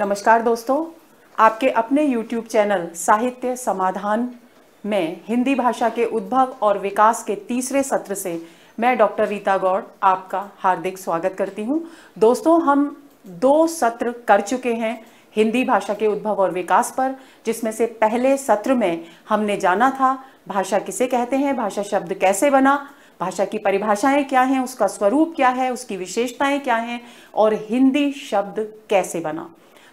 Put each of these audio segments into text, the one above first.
नमस्कार दोस्तों आपके अपने YouTube चैनल साहित्य समाधान में हिंदी भाषा के उद्भव और विकास के तीसरे सत्र से मैं डॉक्टर रीता गौड़ आपका हार्दिक स्वागत करती हूं दोस्तों हम दो सत्र कर चुके हैं हिंदी भाषा के उद्भव और विकास पर जिसमें से पहले सत्र में हमने जाना था भाषा किसे कहते हैं भाषा शब्द कैसे बना भाषा की परिभाषाएं क्या हैं उसका स्वरूप क्या है उसकी विशेषताएं क्या हैं और हिंदी शब्द कैसे बना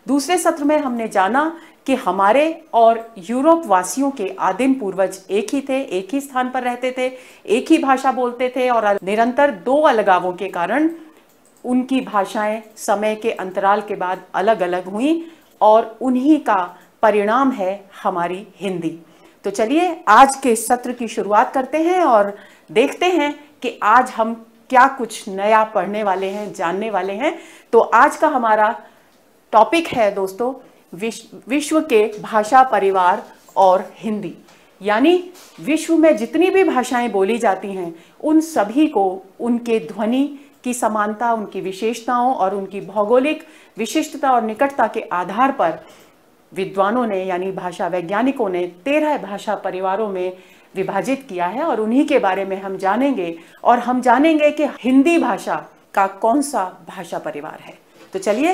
दूसरे सत्र में हमने जाना कि हमारे और यूरोप वासियों के आदिम पूर्वज एक ही थे एक ही स्थान पर रहते थे एक ही भाषा बोलते थे और निरंतर दो अलगावों के कारण उनकी भाषाएं समय के अंतराल के बाद अलग अलग हुई और उन्हीं का परिणाम है हमारी हिंदी तो चलिए आज के सत्र की शुरुआत करते हैं और देखते हैं कि आज हम क्या कुछ नया पढ़ने वाले हैं जानने वाले हैं तो आज का हमारा टॉपिक है दोस्तों विश्व विश्व के भाषा परिवार और हिंदी यानी विश्व में जितनी भी भाषाएं बोली जाती हैं उन सभी को उनके ध्वनि की समानता उनकी विशेषताओं और उनकी भौगोलिक विशिष्टता और निकटता के आधार पर विद्वानों ने यानी भाषा वैज्ञानिकों ने तेरह भाषा परिवारों में विभाजित किया है और उन्हीं के बारे में हम जानेंगे और हम जानेंगे कि हिंदी भाषा का कौन सा भाषा परिवार है तो चलिए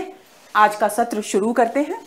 आज का सत्र शुरू करते हैं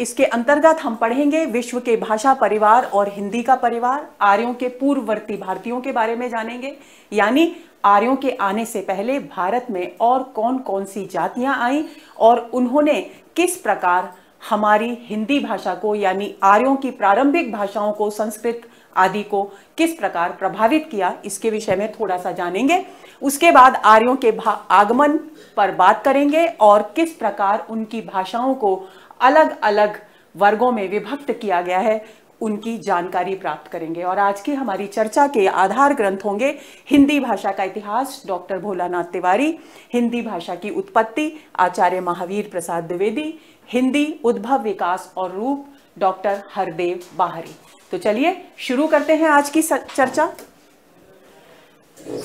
इसके अंतर्गत हम पढ़ेंगे विश्व के भाषा परिवार और हिंदी का परिवार आर्यों के पूर्ववर्ती भारतीयों के बारे में जानेंगे यानी आर्यों के आने से पहले भारत में और कौन कौन सी जातियां आई और उन्होंने किस प्रकार हमारी हिंदी भाषा को यानी आर्यों की प्रारंभिक भाषाओं को संस्कृत आदि को किस प्रकार प्रभावित किया इसके विषय में थोड़ा सा जानेंगे उसके बाद आर्यों के आगमन पर बात करेंगे और किस प्रकार उनकी भाषाओं को अलग अलग वर्गों में विभक्त किया गया है उनकी जानकारी प्राप्त करेंगे और आज की हमारी चर्चा के आधार ग्रंथ होंगे हिंदी भाषा का इतिहास डॉक्टर भोलानाथ तिवारी हिंदी भाषा की उत्पत्ति आचार्य महावीर प्रसाद द्विवेदी हिंदी उद्भव विकास और रूप डॉक्टर हरदेव बाहरी तो चलिए शुरू करते हैं आज की चर्चा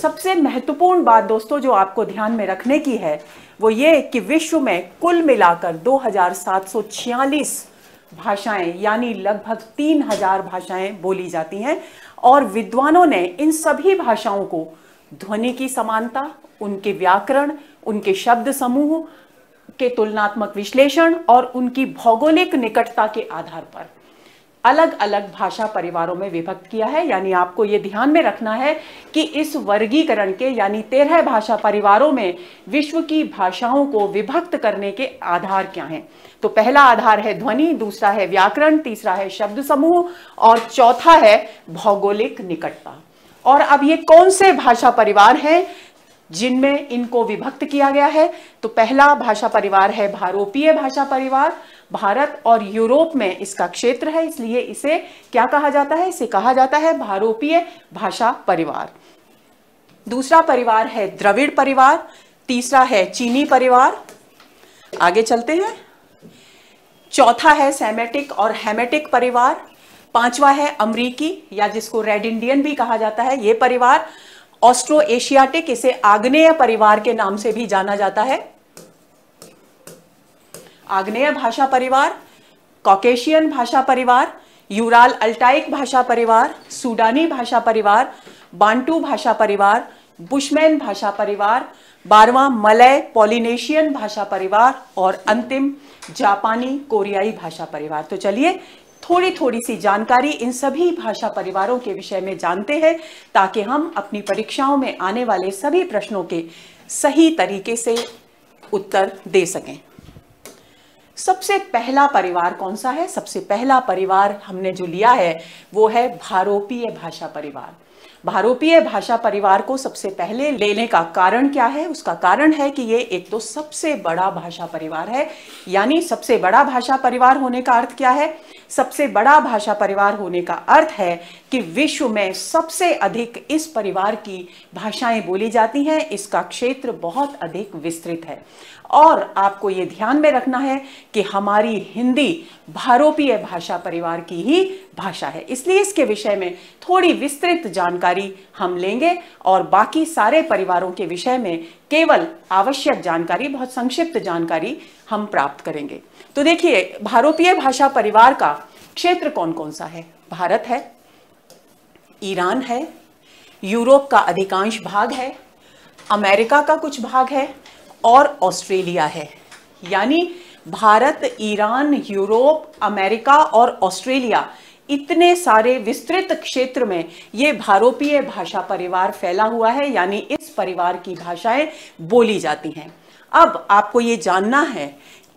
सबसे महत्वपूर्ण बात दोस्तों जो आपको ध्यान में रखने की है वो ये कि विश्व में कुल मिलाकर 2746 भाषाएं यानी लगभग 3000 भाषाएं बोली जाती हैं और विद्वानों ने इन सभी भाषाओं को ध्वनि की समानता उनके व्याकरण उनके शब्द समूह के तुलनात्मक विश्लेषण और उनकी भौगोलिक निकटता के आधार पर अलग अलग भाषा परिवारों में विभक्त किया है यानी आपको ये ध्यान में रखना है कि इस वर्गीकरण के यानी तेरह भाषा परिवारों में विश्व की भाषाओं को विभक्त करने के आधार क्या हैं तो पहला आधार है ध्वनि दूसरा है व्याकरण तीसरा है शब्द समूह और चौथा है भौगोलिक निकटता और अब ये कौन से भाषा परिवार हैं जिनमें इनको विभक्त किया गया है तो पहला भाषा परिवार है भारोपीय भाषा परिवार भारत और यूरोप में इसका क्षेत्र है इसलिए इसे क्या कहा जाता है इसे कहा जाता है भारोपीय भाषा परिवार दूसरा परिवार है द्रविड़ परिवार तीसरा है चीनी परिवार आगे चलते हैं चौथा है सेमेटिक और हेमेटिक परिवार पांचवा है अमरीकी या जिसको रेड इंडियन भी कहा जाता है ये परिवार ऑस्ट्रो एशियाटिक इसे आग्नेय परिवार के नाम से भी जाना जाता है आग्नेय भाषा परिवार कॉकेशियन भाषा परिवार यूराल अल्टाइक भाषा परिवार सूडानी भाषा परिवार बांटू भाषा परिवार बुशमैन भाषा परिवार बारवा मलय पॉलिनेशियन भाषा परिवार और अंतिम जापानी कोरियाई भाषा परिवार तो चलिए थोड़ी थोड़ी सी जानकारी इन सभी भाषा परिवारों के विषय में जानते हैं ताकि हम अपनी परीक्षाओं में आने वाले सभी प्रश्नों के सही तरीके से उत्तर दे सकें सबसे पहला परिवार कौन सा है सबसे पहला परिवार हमने जो लिया है वो है भारोपीय भाषा परिवार भारोपीय भाषा परिवार को सबसे पहले लेने का कारण क्या है उसका कारण है कि ये एक तो सबसे बड़ा भाषा परिवार है यानी सबसे बड़ा भाषा परिवार होने का अर्थ क्या है सबसे बड़ा भाषा परिवार होने का अर्थ है कि विश्व में सबसे अधिक इस परिवार की भाषाएं बोली जाती हैं इसका क्षेत्र बहुत अधिक विस्तृत है और आपको ये ध्यान में रखना है कि हमारी हिंदी भारोपीय भाषा परिवार की ही भाषा है इसलिए इसके विषय में थोड़ी विस्तृत जानकारी हम लेंगे और बाकी सारे परिवारों के विषय में केवल आवश्यक जानकारी बहुत संक्षिप्त जानकारी हम प्राप्त करेंगे तो देखिए भारोपीय भाषा परिवार का क्षेत्र कौन कौन सा है भारत है ईरान है यूरोप का अधिकांश भाग है अमेरिका का कुछ भाग है और ऑस्ट्रेलिया है यानी भारत ईरान यूरोप अमेरिका और ऑस्ट्रेलिया इतने सारे विस्तृत क्षेत्र में ये भारोपीय भाषा परिवार फैला हुआ है यानी इस परिवार की भाषाएं बोली जाती हैं अब आपको ये जानना है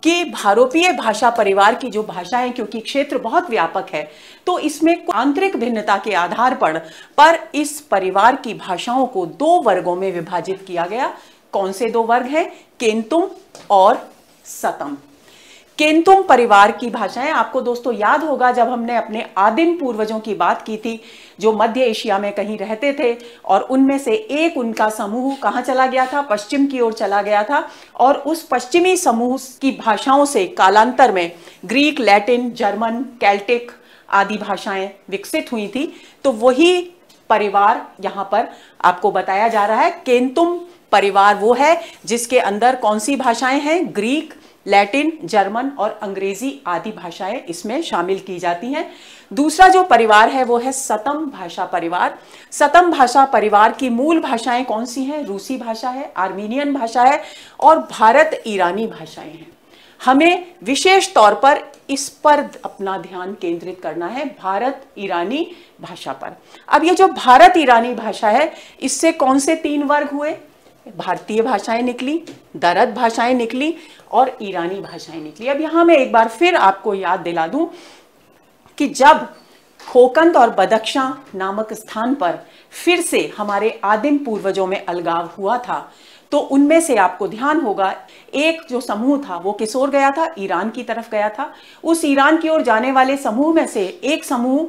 कि भारोपीय भाषा परिवार की जो भाषा है क्योंकि क्षेत्र बहुत व्यापक है तो इसमें आंतरिक भिन्नता के आधार पर पर इस परिवार की भाषाओं को दो वर्गों में विभाजित किया गया कौन से दो वर्ग हैं केन्तुम और सतम केन्तुम परिवार की भाषाएं आपको दोस्तों याद होगा जब हमने अपने आदिम पूर्वजों की बात की थी जो मध्य एशिया में कहीं रहते थे और उनमें से एक उनका समूह कहाँ चला गया था पश्चिम की ओर चला गया था और उस पश्चिमी समूह की भाषाओं से कालांतर में ग्रीक लैटिन जर्मन कैल्टिक आदि भाषाएं विकसित हुई थी तो वही परिवार यहाँ पर आपको बताया जा रहा है केन्तुम परिवार वो है जिसके अंदर कौन सी भाषाएं हैं ग्रीक लैटिन जर्मन और अंग्रेजी आदि भाषाएं इसमें शामिल की जाती हैं दूसरा जो परिवार है वो है सतम भाषा परिवार सतम भाषा परिवार की मूल भाषाएं कौन सी हैं रूसी भाषा है आर्मीनियन भाषा है और भारत ईरानी भाषाएं हैं हमें विशेष तौर पर इस पर अपना ध्यान केंद्रित करना है भारत ईरानी भाषा पर अब ये जो भारत ईरानी भाषा है इससे कौन से तीन वर्ग हुए भारतीय भाषाएं निकली दरद भाषाएं निकली और ईरानी भाषाएं निकली अब यहां मैं एक बार फिर आपको याद दिला दूं कि जब खोकंद और बदख्शां नामक स्थान पर फिर से हमारे आदिम पूर्वजों में अलगाव हुआ था तो उनमें से आपको ध्यान होगा एक जो समूह था वो किसोर गया था ईरान की तरफ गया था उस ईरान की ओर जाने वाले समूह में से एक समूह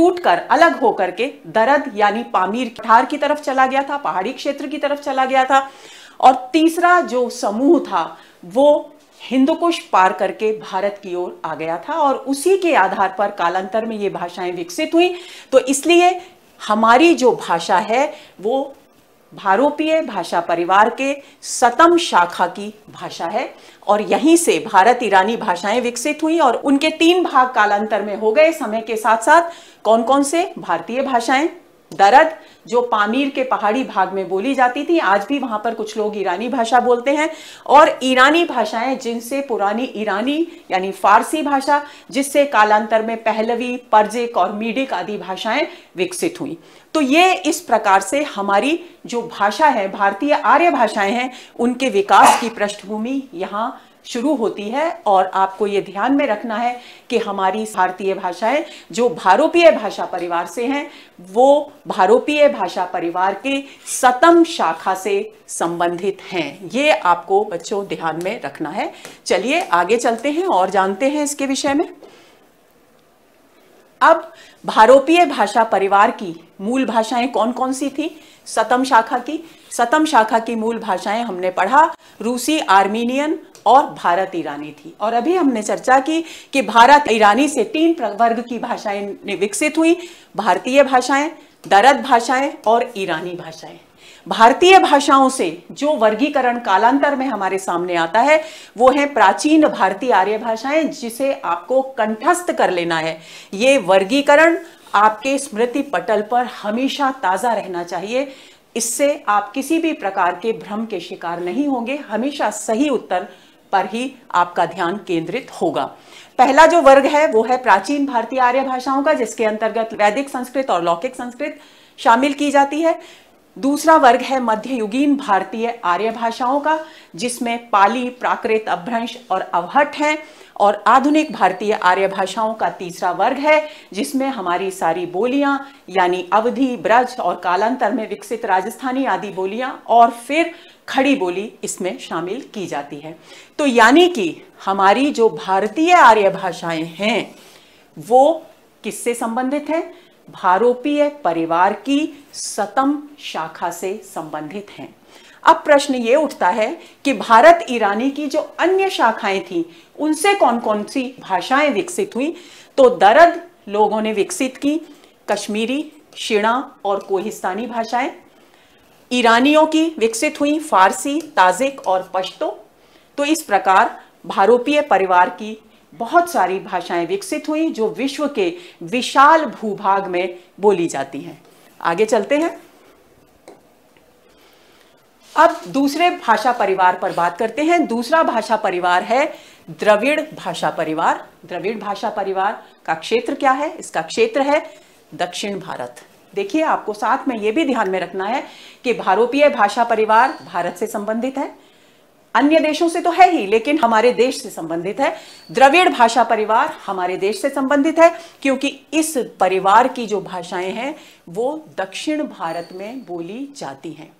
टूटकर अलग होकर के दरद यानी पामीर ठार की तरफ चला गया था पहाड़ी क्षेत्र की तरफ चला गया था और तीसरा जो समूह था वो हिंदुकुश पार करके भारत की ओर आ गया था और उसी के आधार पर कालांतर में ये भाषाएं विकसित हुई तो इसलिए हमारी जो भाषा है वो भारोपीय भाषा परिवार के सतम शाखा की भाषा है और यहीं से भारत ईरानी भाषाएं विकसित हुई और उनके तीन भाग कालांतर में हो गए समय के साथ साथ कौन कौन से भारतीय भाषाएं दरद जो पामीर के पहाड़ी भाग में बोली जाती थी आज भी वहां पर कुछ लोग ईरानी भाषा बोलते हैं और ईरानी भाषाएं जिनसे पुरानी ईरानी यानी फारसी भाषा जिससे कालांतर में पहलवी पर्जिक और मीडिक आदि भाषाएं विकसित हुई तो ये इस प्रकार से हमारी जो भाषा है भारतीय आर्य भाषाएं हैं उनके विकास की पृष्ठभूमि यहाँ शुरू होती है और आपको ये ध्यान में रखना है कि हमारी भारतीय भाषाएं जो भारोपीय भाषा परिवार से हैं वो भारोपीय भाषा परिवार के सतम शाखा से संबंधित हैं ये आपको बच्चों ध्यान में रखना है चलिए आगे चलते हैं और जानते हैं इसके विषय में अब भारोपीय भाषा परिवार की मूल भाषाएं कौन कौन सी थी सतम शाखा की सतम शाखा की मूल भाषाएं हमने पढ़ा रूसी आर्मीनियन और भारत ईरानी थी और अभी हमने चर्चा की कि भारत ईरानी से तीन वर्ग की भाषाएं विकसित हुई भारतीय भाषाएं दरद भाषाएं और ईरानी भाषाएं भारतीय भाषाओं से जो वर्गीकरण कालांतर में हमारे सामने आता है वो है प्राचीन भारतीय आर्य भाषाएं जिसे आपको कंठस्थ कर लेना है ये वर्गीकरण आपके स्मृति पटल पर हमेशा ताज़ा रहना चाहिए इससे आप किसी भी प्रकार के भ्रम के शिकार नहीं होंगे हमेशा सही उत्तर पर ही आपका ध्यान केंद्रित होगा पहला जो वर्ग है वो है प्राचीन भारतीय आर्य भाषाओं का जिसके अंतर्गत वैदिक संस्कृत और लौकिक संस्कृत शामिल की जाती है दूसरा वर्ग है मध्ययुगीन भारतीय आर्य भाषाओं का जिसमें पाली प्राकृत अभ्रंश और अवहट हैं और आधुनिक भारतीय आर्य भाषाओं का तीसरा वर्ग है जिसमें हमारी सारी बोलियां यानी अवधि ब्रज और कालांतर में विकसित राजस्थानी आदि बोलियां और फिर खड़ी बोली इसमें शामिल की जाती है तो यानी कि हमारी जो भारतीय आर्य भाषाएं हैं वो किससे संबंधित हैं भारोपीय परिवार की सतम शाखा से संबंधित हैं अब प्रश्न ये उठता है कि भारत ईरानी की जो अन्य शाखाएं थी उनसे कौन कौन सी भाषाएं विकसित हुई तो दरद लोगों ने विकसित की कश्मीरी शिणा और कोहिस्तानी भाषाएं ईरानियों की विकसित हुई फारसी ताजिक और पश्तो तो इस प्रकार भारोपीय परिवार की बहुत सारी भाषाएं विकसित हुई जो विश्व के विशाल भूभाग में बोली जाती हैं आगे चलते हैं अब दूसरे भाषा परिवार पर बात करते हैं दूसरा भाषा परिवार है द्रविड़ भाषा परिवार द्रविड़ भाषा परिवार का क्षेत्र क्या है इसका क्षेत्र है दक्षिण भारत देखिए आपको साथ में ये भी ध्यान में रखना है कि भारोपीय भाषा परिवार भारत से संबंधित है अन्य देशों से तो है ही लेकिन हमारे देश से संबंधित है द्रविड़ भाषा परिवार हमारे देश से संबंधित है क्योंकि इस परिवार की जो भाषाएं हैं वो दक्षिण भारत में बोली जाती हैं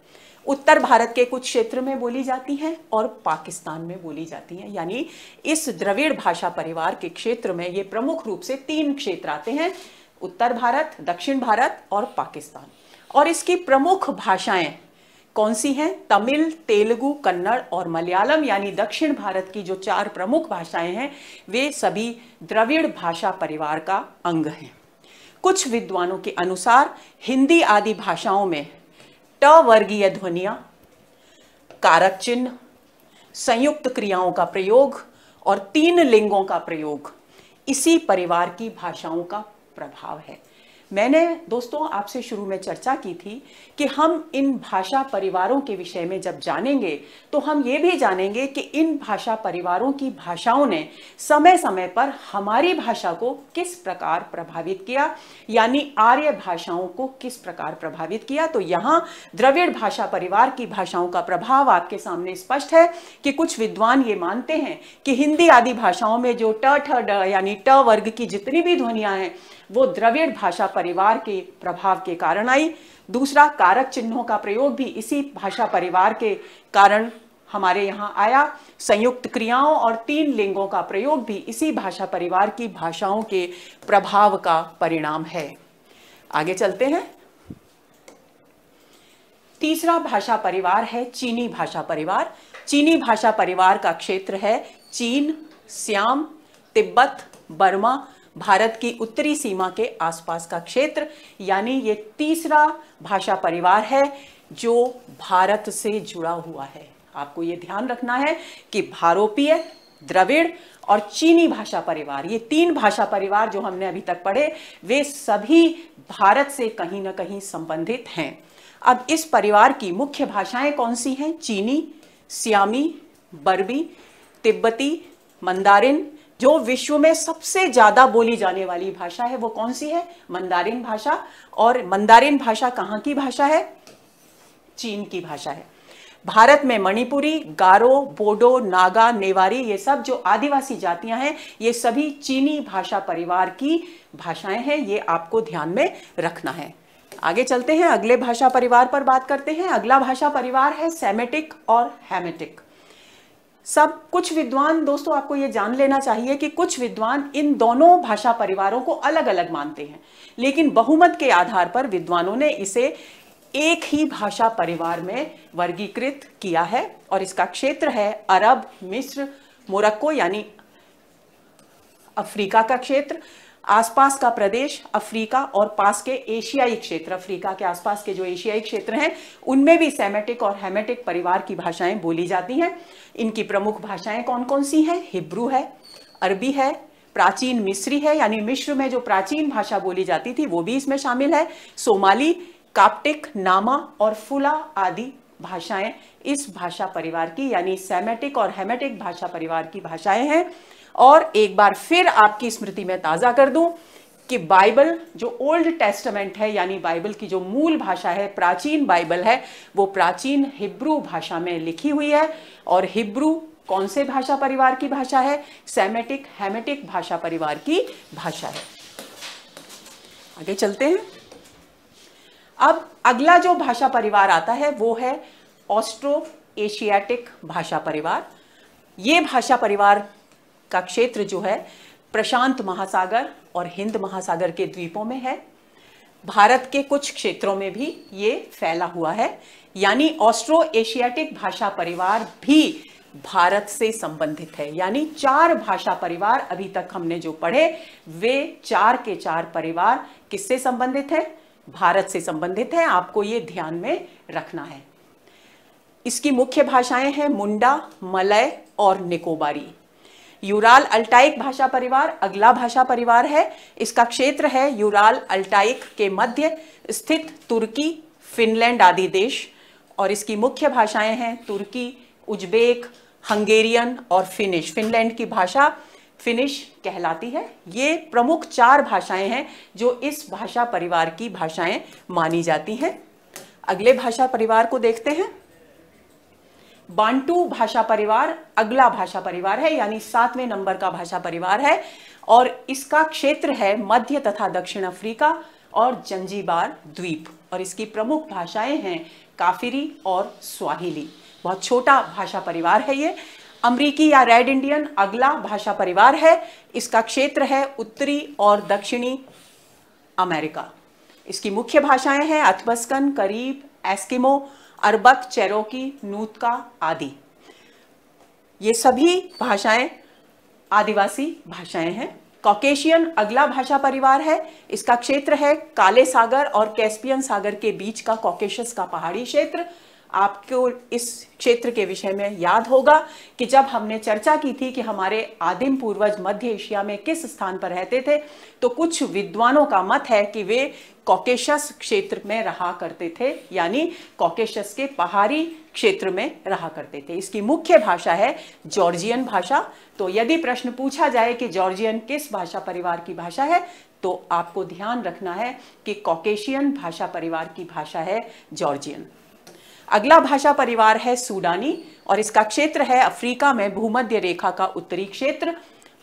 उत्तर भारत के कुछ क्षेत्र में बोली जाती हैं और पाकिस्तान में बोली जाती हैं यानी इस द्रविड़ भाषा परिवार के क्षेत्र में ये प्रमुख रूप से तीन क्षेत्र आते हैं उत्तर भारत दक्षिण भारत और पाकिस्तान और इसकी प्रमुख भाषाएं कौन सी हैं तमिल तेलुगु कन्नड़ और मलयालम यानी दक्षिण भारत की जो चार प्रमुख भाषाएं हैं वे सभी द्रविड़ भाषा परिवार का अंग हैं कुछ विद्वानों के अनुसार हिंदी आदि भाषाओं में ट वर्गीय ध्वनिया कारक चिन्ह संयुक्त क्रियाओं का प्रयोग और तीन लिंगों का प्रयोग इसी परिवार की भाषाओं का प्रभाव है मैंने दोस्तों आपसे शुरू में चर्चा की थी कि हम इन भाषा परिवारों के विषय में जब जानेंगे तो हम ये भी जानेंगे कि इन भाषा परिवारों की भाषाओं ने समय समय पर हमारी भाषा को किस प्रकार प्रभावित किया यानी आर्य भाषाओं को किस प्रकार प्रभावित किया तो यहाँ द्रविड़ भाषा परिवार की भाषाओं का प्रभाव आपके सामने स्पष्ट है कि कुछ विद्वान ये मानते हैं कि हिंदी आदि भाषाओं में जो ट ठ यानी ट वर्ग की जितनी भी ध्वनिया हैं वो द्रविड़ भाषा परिवार के प्रभाव के कारण आई दूसरा कारक चिन्हों का प्रयोग भी इसी भाषा परिवार के कारण हमारे यहाँ आया संयुक्त क्रियाओं और तीन लिंगों का प्रयोग भी इसी भाषा परिवार की भाषाओं के प्रभाव का परिणाम है आगे चलते हैं तीसरा भाषा परिवार है चीनी भाषा परिवार चीनी भाषा परिवार का क्षेत्र है चीन श्याम तिब्बत बर्मा भारत की उत्तरी सीमा के आसपास का क्षेत्र यानी ये तीसरा भाषा परिवार है जो भारत से जुड़ा हुआ है आपको ये ध्यान रखना है कि भारोपीय द्रविड़ और चीनी भाषा परिवार ये तीन भाषा परिवार जो हमने अभी तक पढ़े वे सभी भारत से कहीं ना कहीं संबंधित हैं अब इस परिवार की मुख्य भाषाएं कौन सी हैं चीनी सियामी बर्बी तिब्बती मंदारिन जो विश्व में सबसे ज्यादा बोली जाने वाली भाषा है वो कौन सी है मंदारिन भाषा और मंदारिन भाषा कहाँ की भाषा है चीन की भाषा है भारत में मणिपुरी गारो बोडो नागा नेवारी ये सब जो आदिवासी जातियां हैं ये सभी चीनी भाषा परिवार की भाषाएं हैं ये आपको ध्यान में रखना है आगे चलते हैं अगले भाषा परिवार पर बात करते हैं अगला भाषा परिवार है सेमेटिक और हैमेटिक सब कुछ विद्वान दोस्तों आपको ये जान लेना चाहिए कि कुछ विद्वान इन दोनों भाषा परिवारों को अलग अलग मानते हैं लेकिन बहुमत के आधार पर विद्वानों ने इसे एक ही भाषा परिवार में वर्गीकृत किया है और इसका क्षेत्र है अरब मिस्र मोरक्को यानी अफ्रीका का क्षेत्र आसपास का प्रदेश अफ्रीका और पास के एशियाई क्षेत्र अफ्रीका के आसपास के जो एशियाई क्षेत्र हैं उनमें भी सेमेटिक और हेमेटिक परिवार की भाषाएं बोली जाती हैं इनकी प्रमुख भाषाएं कौन कौन सी हैं हिब्रू है अरबी है प्राचीन मिस्री है यानी मिश्र में जो प्राचीन भाषा बोली जाती थी वो भी इसमें शामिल है सोमाली काप्टिक नामा और फुला आदि भाषाएं इस भाषा परिवार की यानी सेमेटिक और हेमेटिक भाषा परिवार की भाषाएं हैं और एक बार फिर आपकी स्मृति में ताज़ा कर दूं कि बाइबल जो ओल्ड टेस्टमेंट है यानी बाइबल की जो मूल भाषा है प्राचीन बाइबल है वो प्राचीन हिब्रू भाषा में लिखी हुई है और हिब्रू कौन से भाषा परिवार की भाषा है सेमेटिक हेमेटिक भाषा परिवार की भाषा है आगे चलते हैं अब अगला जो भाषा परिवार आता है वो है ऑस्ट्रो एशियाटिक भाषा परिवार ये भाषा परिवार का क्षेत्र जो है प्रशांत महासागर और हिंद महासागर के द्वीपों में है भारत के कुछ क्षेत्रों में भी ये फैला हुआ है यानी ऑस्ट्रो एशियाटिक भाषा परिवार भी भारत से संबंधित है यानी चार भाषा परिवार अभी तक हमने जो पढ़े वे चार के चार परिवार किससे संबंधित है भारत से संबंधित है आपको ये ध्यान में रखना है इसकी मुख्य भाषाएं हैं मुंडा मलय और निकोबारी यूराल अल्टाइक भाषा परिवार अगला भाषा परिवार है इसका क्षेत्र है यूराल अल्टाइक के मध्य स्थित तुर्की फिनलैंड आदि देश और इसकी मुख्य भाषाएं हैं तुर्की उज्बेक हंगेरियन और फिनिश फिनलैंड की भाषा फिनिश कहलाती है ये प्रमुख चार भाषाएं हैं जो इस भाषा परिवार की भाषाएं मानी जाती हैं अगले भाषा परिवार को देखते हैं बांटू भाषा परिवार अगला भाषा परिवार है यानी सातवें नंबर का भाषा परिवार है और इसका क्षेत्र है मध्य तथा दक्षिण अफ्रीका और जंजीबार द्वीप और इसकी प्रमुख भाषाएं हैं काफिरी और स्वाहिली बहुत छोटा भाषा परिवार है ये अमरीकी या रेड इंडियन अगला भाषा परिवार है इसका क्षेत्र है उत्तरी और दक्षिणी अमेरिका इसकी मुख्य भाषाएं हैं अथबस्कन करीब एस्किमो अरबक चेरोकी नूतका आदि ये सभी भाषाएं आदिवासी भाषाएं हैं कॉकेशियन अगला भाषा परिवार है इसका क्षेत्र है काले सागर और कैस्पियन सागर के बीच का कॉकेशस का पहाड़ी क्षेत्र आपको इस क्षेत्र के विषय में याद होगा कि जब हमने चर्चा की थी कि हमारे आदिम पूर्वज मध्य एशिया में किस स्थान पर रहते थे तो कुछ विद्वानों का मत है कि वे कॉकेशस क्षेत्र में रहा करते थे यानी कॉकेशस के पहाड़ी क्षेत्र में रहा करते थे इसकी मुख्य भाषा है जॉर्जियन भाषा तो यदि प्रश्न पूछा जाए कि जॉर्जियन किस भाषा परिवार की भाषा है तो आपको ध्यान रखना है कि कॉकेशियन भाषा परिवार की भाषा है जॉर्जियन अगला भाषा परिवार है सूडानी और इसका क्षेत्र है अफ्रीका में भूमध्य रेखा का उत्तरी क्षेत्र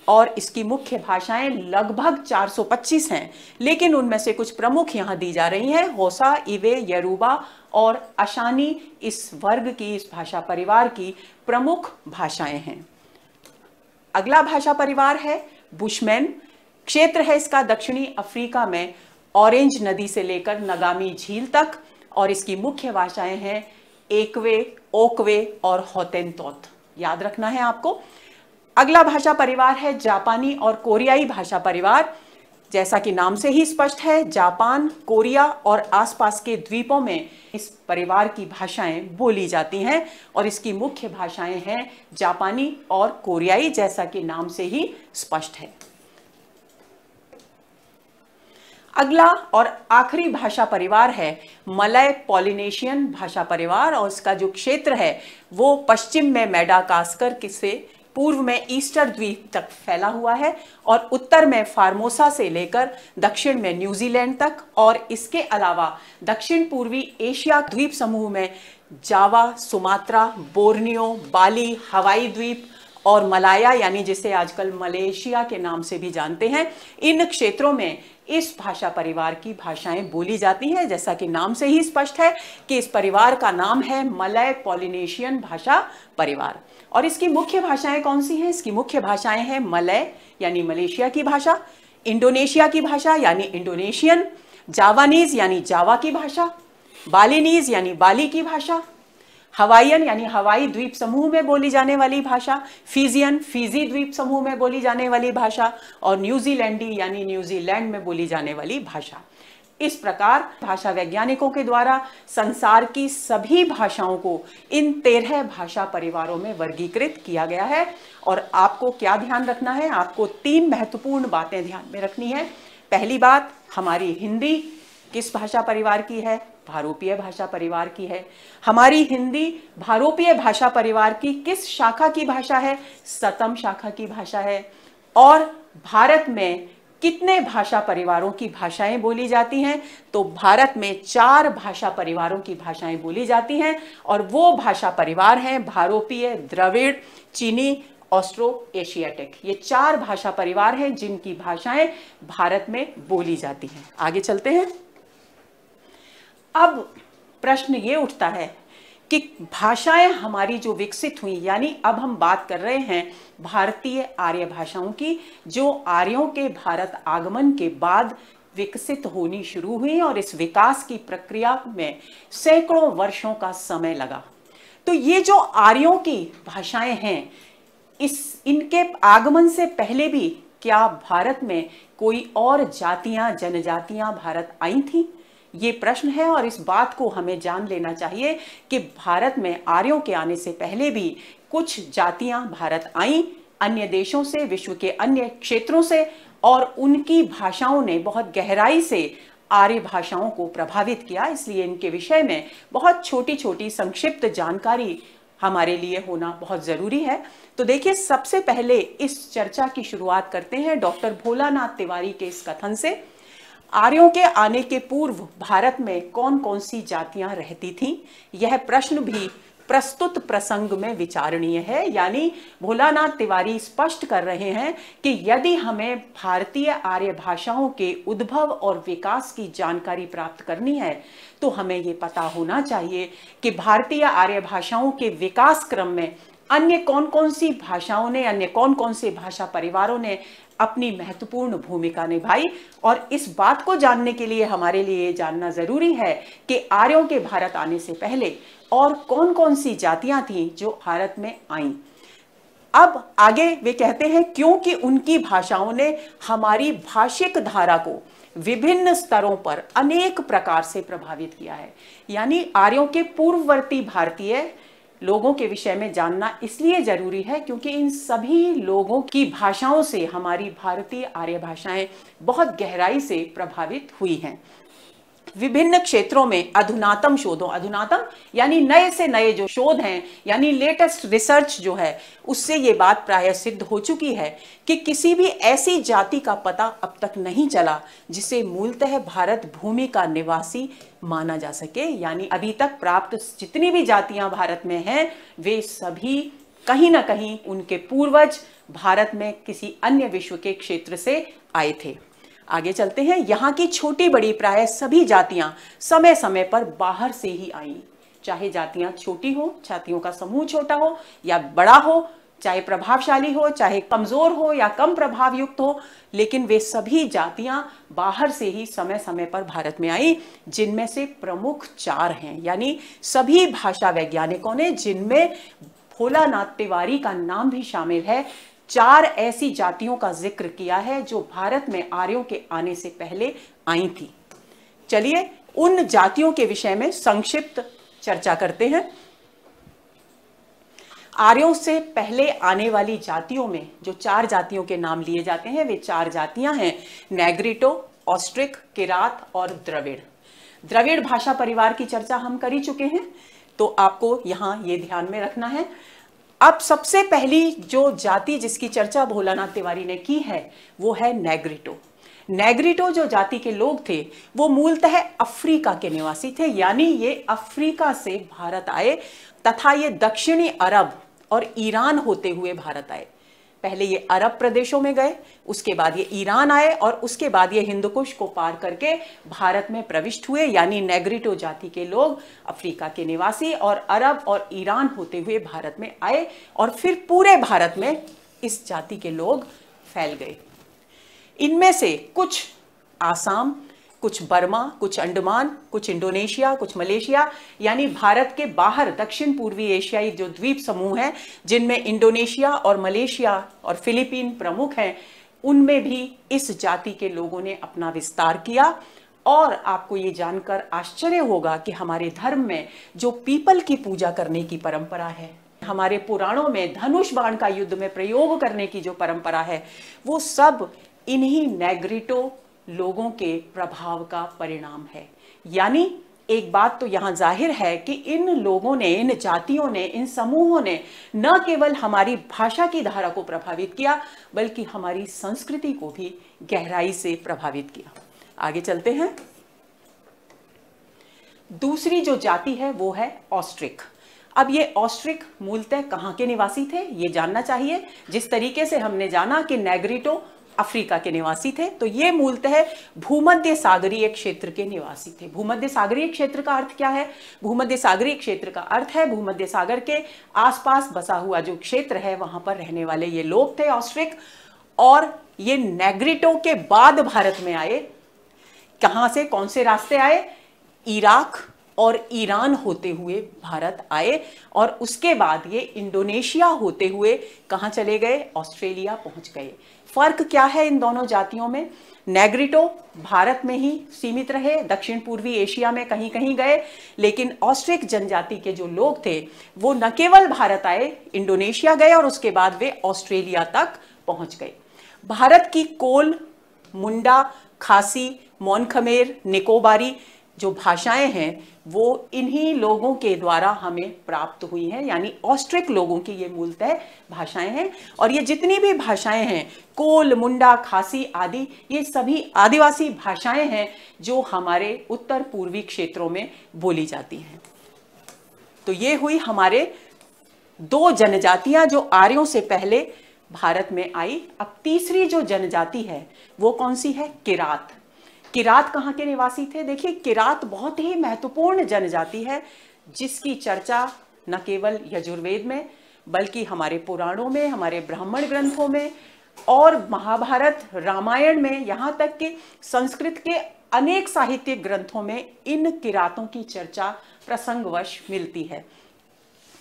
और इसकी मुख्य भाषाएं लगभग 425 हैं लेकिन उनमें से कुछ प्रमुख यहाँ दी जा रही हैं होसा इवे यरूबा और अशानी इस वर्ग की इस भाषा परिवार की प्रमुख भाषाएं हैं अगला भाषा परिवार है बुशमैन क्षेत्र है इसका दक्षिणी अफ्रीका में ऑरेंज नदी से लेकर नगामी झील तक और इसकी मुख्य भाषाएं हैं एकवे ओकवे और तोत याद रखना है आपको अगला भाषा परिवार है जापानी और कोरियाई भाषा परिवार जैसा कि नाम से ही स्पष्ट है जापान कोरिया और आसपास के द्वीपों में इस परिवार की भाषाएं बोली जाती हैं और इसकी मुख्य भाषाएं हैं जापानी और कोरियाई जैसा कि नाम से ही स्पष्ट है अगला और आखिरी भाषा परिवार है मलय पॉलिनेशियन भाषा परिवार और उसका जो क्षेत्र है वो पश्चिम में मेडाकास्कर से पूर्व में ईस्टर द्वीप तक फैला हुआ है और उत्तर में फार्मोसा से लेकर दक्षिण में न्यूजीलैंड तक और इसके अलावा दक्षिण पूर्वी एशिया द्वीप समूह में जावा सुमात्रा बोर्नियो बाली हवाई द्वीप और मलाया यानी जिसे आजकल मलेशिया के नाम से भी जानते हैं इन क्षेत्रों में इस भाषा परिवार की भाषाएं बोली जाती हैं जैसा कि नाम से ही स्पष्ट है कि इस परिवार का नाम है मलय पॉलिनेशियन भाषा परिवार और इसकी मुख्य भाषाएं कौन सी हैं इसकी मुख्य भाषाएं हैं मलय यानी मलेशिया की भाषा इंडोनेशिया की भाषा यानी इंडोनेशियन जावानीज यानी जावा की भाषा बालीनीज यानी बाली की भाषा हवाईयन यानी हवाई द्वीप समूह में बोली जाने वाली भाषा फीजियन फीजी द्वीप समूह में बोली जाने वाली भाषा और न्यूजीलैंडी यानी न्यूजीलैंड में बोली जाने वाली भाषा इस प्रकार भाषा वैज्ञानिकों के द्वारा संसार की सभी भाषाओं को इन तेरह भाषा परिवारों में वर्गीकृत किया गया है और आपको क्या ध्यान रखना है आपको तीन महत्वपूर्ण बातें ध्यान में रखनी है पहली बात हमारी हिंदी किस भाषा परिवार की है भारोपीय भाषा परिवार की है हमारी हिंदी भारोपीय भाषा परिवार की किस शाखा की भाषा है सतम शाखा की भाषा है और भारत में कितने भाषा परिवारों की भाषाएं बोली जाती हैं तो भारत में चार भाषा परिवारों की भाषाएं बोली जाती हैं और वो भाषा परिवार हैं भारोपीय द्रविड़ चीनी ऑस्ट्रो एशियाटिक ये चार भाषा परिवार हैं जिनकी भाषाएं भारत में बोली जाती हैं आगे चलते हैं अब प्रश्न ये उठता है कि भाषाएं हमारी जो विकसित हुई यानी अब हम बात कर रहे हैं भारतीय आर्य भाषाओं की जो आर्यों के भारत आगमन के बाद विकसित होनी शुरू हुई और इस विकास की प्रक्रिया में सैकड़ों वर्षों का समय लगा तो ये जो आर्यों की भाषाएं हैं इस इनके आगमन से पहले भी क्या भारत में कोई और जातियां जनजातियां भारत आई थी ये प्रश्न है और इस बात को हमें जान लेना चाहिए कि भारत में आर्यों के आने से पहले भी कुछ जातियां भारत आईं अन्य देशों से विश्व के अन्य क्षेत्रों से और उनकी भाषाओं ने बहुत गहराई से आर्य भाषाओं को प्रभावित किया इसलिए इनके विषय में बहुत छोटी छोटी संक्षिप्त जानकारी हमारे लिए होना बहुत ज़रूरी है तो देखिए सबसे पहले इस चर्चा की शुरुआत करते हैं डॉक्टर भोलानाथ तिवारी के इस कथन से आर्यों के आने के पूर्व भारत में कौन कौन सी जातियां रहती थीं यह प्रश्न भी प्रस्तुत प्रसंग में विचारणीय है यानी भोलानाथ तिवारी स्पष्ट कर रहे हैं कि यदि हमें भारतीय आर्य भाषाओं के उद्भव और विकास की जानकारी प्राप्त करनी है तो हमें ये पता होना चाहिए कि भारतीय आर्य भाषाओं के विकास क्रम में अन्य कौन कौन सी भाषाओं ने अन्य कौन कौन से भाषा परिवारों ने अपनी महत्वपूर्ण भूमिका निभाई और इस बात को जानने के लिए हमारे लिए ये जानना जरूरी है कि आर्यों के भारत आने से पहले और कौन कौन सी जातियां थी जो भारत में आई अब आगे वे कहते हैं क्योंकि उनकी भाषाओं ने हमारी भाषिक धारा को विभिन्न स्तरों पर अनेक प्रकार से प्रभावित किया है यानी आर्यों के पूर्ववर्ती भारतीय लोगों के विषय में जानना इसलिए जरूरी है क्योंकि इन सभी लोगों की भाषाओं से हमारी भारतीय आर्य भाषाएं बहुत गहराई से प्रभावित हुई हैं विभिन्न क्षेत्रों में अधुनातम शोधों अधुनातम यानी नए से नए जो शोध हैं यानी लेटेस्ट रिसर्च जो है उससे ये बात प्राय सिद्ध हो चुकी है कि किसी भी ऐसी जाति का पता अब तक नहीं चला जिसे मूलतः भारत भूमि का निवासी माना जा सके यानी अभी तक प्राप्त जितनी भी जातियां भारत में हैं वे सभी कहीं ना कहीं उनके पूर्वज भारत में किसी अन्य विश्व के क्षेत्र से आए थे आगे चलते हैं यहाँ की छोटी बड़ी प्राय सभी जातियां समय समय पर बाहर से ही आई चाहे जातियां छोटी हो जातियों का समूह छोटा हो या बड़ा हो चाहे प्रभावशाली हो चाहे कमजोर हो या कम प्रभाव युक्त हो लेकिन वे सभी जातियां बाहर से ही समय समय पर भारत में आई जिनमें से प्रमुख चार हैं यानी सभी भाषा वैज्ञानिकों ने जिनमें भोलानाथ तिवारी का नाम भी शामिल है चार ऐसी जातियों का जिक्र किया है जो भारत में आर्यों के आने से पहले आई थी चलिए उन जातियों के विषय में संक्षिप्त चर्चा करते हैं आर्यों से पहले आने वाली जातियों में जो चार जातियों के नाम लिए जाते हैं वे चार जातियां हैं नैग्रिटो ऑस्ट्रिक किरात और द्रविड़ द्रविड़ भाषा परिवार की चर्चा हम कर ही चुके हैं तो आपको यहाँ ये ध्यान में रखना है अब सबसे पहली जो जाति जिसकी चर्चा भोलानाथ तिवारी ने की है वो है नैग्रिटो नैग्रिटो जो जाति के लोग थे वो मूलतः अफ्रीका के निवासी थे यानी ये अफ्रीका से भारत आए तथा ये दक्षिणी अरब और ईरान होते हुए भारत आए पहले ये अरब प्रदेशों में गए उसके बाद ये ईरान आए और उसके बाद ये हिंदुकुश को पार करके भारत में प्रविष्ट हुए यानी नेग्रिटो जाति के लोग अफ्रीका के निवासी और अरब और ईरान होते हुए भारत में आए और फिर पूरे भारत में इस जाति के लोग फैल गए इनमें से कुछ आसाम कुछ बर्मा कुछ अंडमान कुछ इंडोनेशिया कुछ मलेशिया यानी भारत के बाहर दक्षिण पूर्वी एशियाई जो द्वीप समूह हैं जिनमें इंडोनेशिया और मलेशिया और फिलीपीन प्रमुख हैं उनमें भी इस जाति के लोगों ने अपना विस्तार किया और आपको ये जानकर आश्चर्य होगा कि हमारे धर्म में जो पीपल की पूजा करने की परंपरा है हमारे पुराणों में धनुष बाण का युद्ध में प्रयोग करने की जो परंपरा है वो सब इन्हीं नेग्रिटो लोगों के प्रभाव का परिणाम है यानी एक बात तो यहाँ जाहिर है कि इन लोगों ने इन जातियों ने इन समूहों ने न केवल हमारी भाषा की धारा को प्रभावित किया बल्कि हमारी संस्कृति को भी गहराई से प्रभावित किया आगे चलते हैं दूसरी जो जाति है वो है ऑस्ट्रिक अब ये ऑस्ट्रिक मूलतः कहाँ के निवासी थे ये जानना चाहिए जिस तरीके से हमने जाना कि नेग्रिटो अफ्रीका के निवासी थे तो ये मूलतः भूमध्य सागरीय क्षेत्र के निवासी थे भूमध्य सागरीय क्षेत्र का अर्थ क्या है भूमध्य सागरीय क्षेत्र का अर्थ है भूमध्य सागर के आसपास बसा हुआ जो क्षेत्र है वहां पर रहने वाले ये लोग थे ऑस्ट्रिक और ये नेग्रिटो के बाद भारत में आए कहां से कौन से रास्ते आए इराक और ईरान होते हुए भारत आए और उसके बाद ये इंडोनेशिया होते हुए कहाँ चले गए ऑस्ट्रेलिया पहुँच गए फर्क क्या है इन दोनों जातियों में नेग्रिटो भारत में ही सीमित रहे दक्षिण पूर्वी एशिया में कहीं कहीं गए लेकिन ऑस्ट्रिक जनजाति के जो लोग थे वो न केवल भारत आए इंडोनेशिया गए और उसके बाद वे ऑस्ट्रेलिया तक पहुंच गए भारत की कोल मुंडा खासी मोनखमेर निकोबारी जो भाषाएं हैं वो इन्हीं लोगों के द्वारा हमें प्राप्त हुई हैं यानी ऑस्ट्रिक लोगों की ये मूलतः भाषाएं हैं और ये जितनी भी भाषाएं हैं कोल मुंडा खासी आदि ये सभी आदिवासी भाषाएं हैं जो हमारे उत्तर पूर्वी क्षेत्रों में बोली जाती हैं तो ये हुई हमारे दो जनजातियां जो आर्यों से पहले भारत में आई अब तीसरी जो जनजाति है वो कौन सी है किरात किरात कहाँ के निवासी थे देखिए किरात बहुत ही महत्वपूर्ण जनजाति है जिसकी चर्चा न केवल यजुर्वेद में बल्कि हमारे पुराणों में हमारे ब्राह्मण ग्रंथों में और महाभारत रामायण में यहाँ तक कि संस्कृत के अनेक साहित्य ग्रंथों में इन किरातों की चर्चा प्रसंगवश मिलती है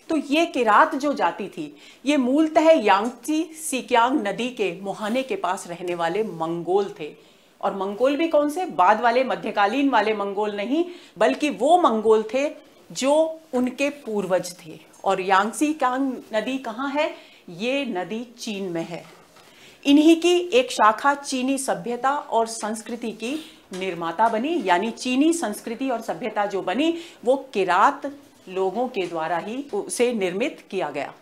तो ये किरात जो जाती थी ये मूलतः यांगची सिक्यांग नदी के मुहाने के पास रहने वाले मंगोल थे और मंगोल भी कौन से बाद वाले मध्यकालीन वाले मंगोल नहीं बल्कि वो मंगोल थे जो उनके पूर्वज थे और यांगसी कांग नदी कहाँ है ये नदी चीन में है इन्हीं की एक शाखा चीनी सभ्यता और संस्कृति की निर्माता बनी यानी चीनी संस्कृति और सभ्यता जो बनी वो किरात लोगों के द्वारा ही उसे निर्मित किया गया